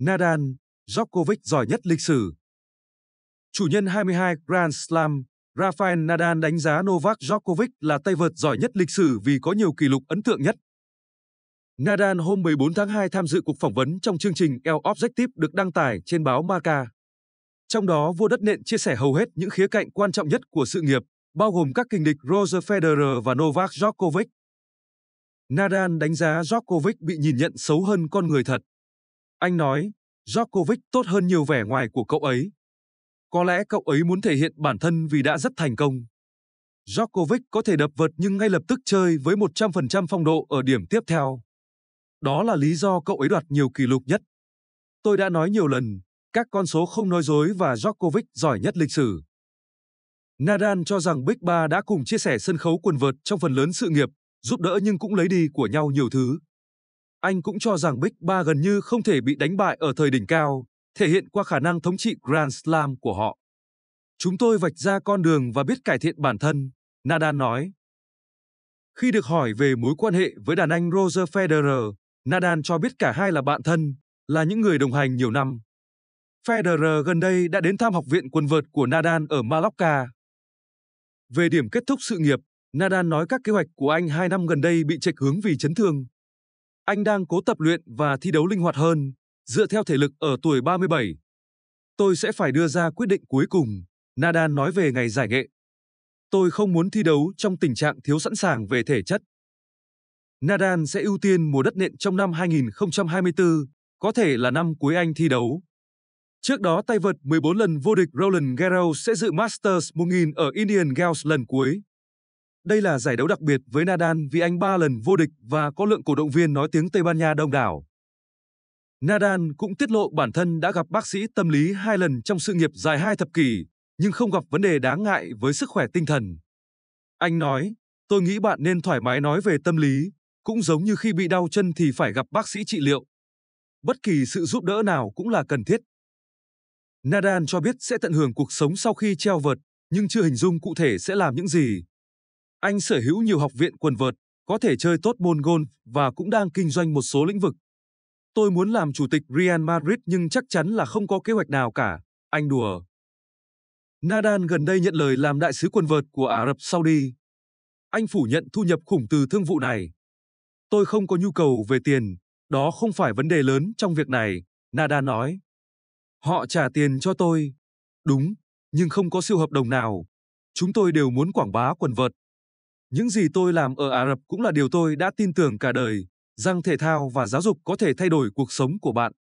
Nadal, Djokovic giỏi nhất lịch sử. Chủ nhân 22 Grand Slam, Rafael Nadal đánh giá Novak Djokovic là tay vợt giỏi nhất lịch sử vì có nhiều kỷ lục ấn tượng nhất. Nadal hôm 14 tháng 2 tham dự cuộc phỏng vấn trong chương trình El Objective được đăng tải trên báo Marca. Trong đó, vua đất nện chia sẻ hầu hết những khía cạnh quan trọng nhất của sự nghiệp, bao gồm các kình địch Roger Federer và Novak Djokovic. Nadal đánh giá Djokovic bị nhìn nhận xấu hơn con người thật. Anh nói, Djokovic tốt hơn nhiều vẻ ngoài của cậu ấy. Có lẽ cậu ấy muốn thể hiện bản thân vì đã rất thành công. Djokovic có thể đập vợt nhưng ngay lập tức chơi với 100% phong độ ở điểm tiếp theo. Đó là lý do cậu ấy đoạt nhiều kỷ lục nhất. Tôi đã nói nhiều lần, các con số không nói dối và Djokovic giỏi nhất lịch sử. Nadal cho rằng Big Ba đã cùng chia sẻ sân khấu quần vợt trong phần lớn sự nghiệp, giúp đỡ nhưng cũng lấy đi của nhau nhiều thứ. Anh cũng cho rằng Big 3 gần như không thể bị đánh bại ở thời đỉnh cao, thể hiện qua khả năng thống trị Grand Slam của họ. Chúng tôi vạch ra con đường và biết cải thiện bản thân, Nadal nói. Khi được hỏi về mối quan hệ với đàn anh Roger Federer, Nadal cho biết cả hai là bạn thân, là những người đồng hành nhiều năm. Federer gần đây đã đến thăm học viện quần vợt của Nadal ở Mallorca. Về điểm kết thúc sự nghiệp, Nadal nói các kế hoạch của anh hai năm gần đây bị chệch hướng vì chấn thương. Anh đang cố tập luyện và thi đấu linh hoạt hơn, dựa theo thể lực ở tuổi 37. Tôi sẽ phải đưa ra quyết định cuối cùng, Nadal nói về ngày giải nghệ. Tôi không muốn thi đấu trong tình trạng thiếu sẵn sàng về thể chất. Nadal sẽ ưu tiên mùa đất nện trong năm 2024, có thể là năm cuối anh thi đấu. Trước đó tay vợt 14 lần vô địch Roland Garros sẽ dự Masters 1000 ở Indian Wells lần cuối. Đây là giải đấu đặc biệt với Nadal vì anh ba lần vô địch và có lượng cổ động viên nói tiếng Tây Ban Nha đông đảo. Nadal cũng tiết lộ bản thân đã gặp bác sĩ tâm lý hai lần trong sự nghiệp dài hai thập kỷ, nhưng không gặp vấn đề đáng ngại với sức khỏe tinh thần. Anh nói, tôi nghĩ bạn nên thoải mái nói về tâm lý, cũng giống như khi bị đau chân thì phải gặp bác sĩ trị liệu. Bất kỳ sự giúp đỡ nào cũng là cần thiết. Nadal cho biết sẽ tận hưởng cuộc sống sau khi treo vợt, nhưng chưa hình dung cụ thể sẽ làm những gì. Anh sở hữu nhiều học viện quần vợt, có thể chơi tốt môn golf và cũng đang kinh doanh một số lĩnh vực. Tôi muốn làm chủ tịch Real Madrid nhưng chắc chắn là không có kế hoạch nào cả, anh đùa. Nadal gần đây nhận lời làm đại sứ quần vợt của Ả Rập Saudi. Anh phủ nhận thu nhập khủng từ thương vụ này. Tôi không có nhu cầu về tiền, đó không phải vấn đề lớn trong việc này, Nadal nói. Họ trả tiền cho tôi. Đúng, nhưng không có siêu hợp đồng nào. Chúng tôi đều muốn quảng bá quần vợt, những gì tôi làm ở Ả Rập cũng là điều tôi đã tin tưởng cả đời, rằng thể thao và giáo dục có thể thay đổi cuộc sống của bạn.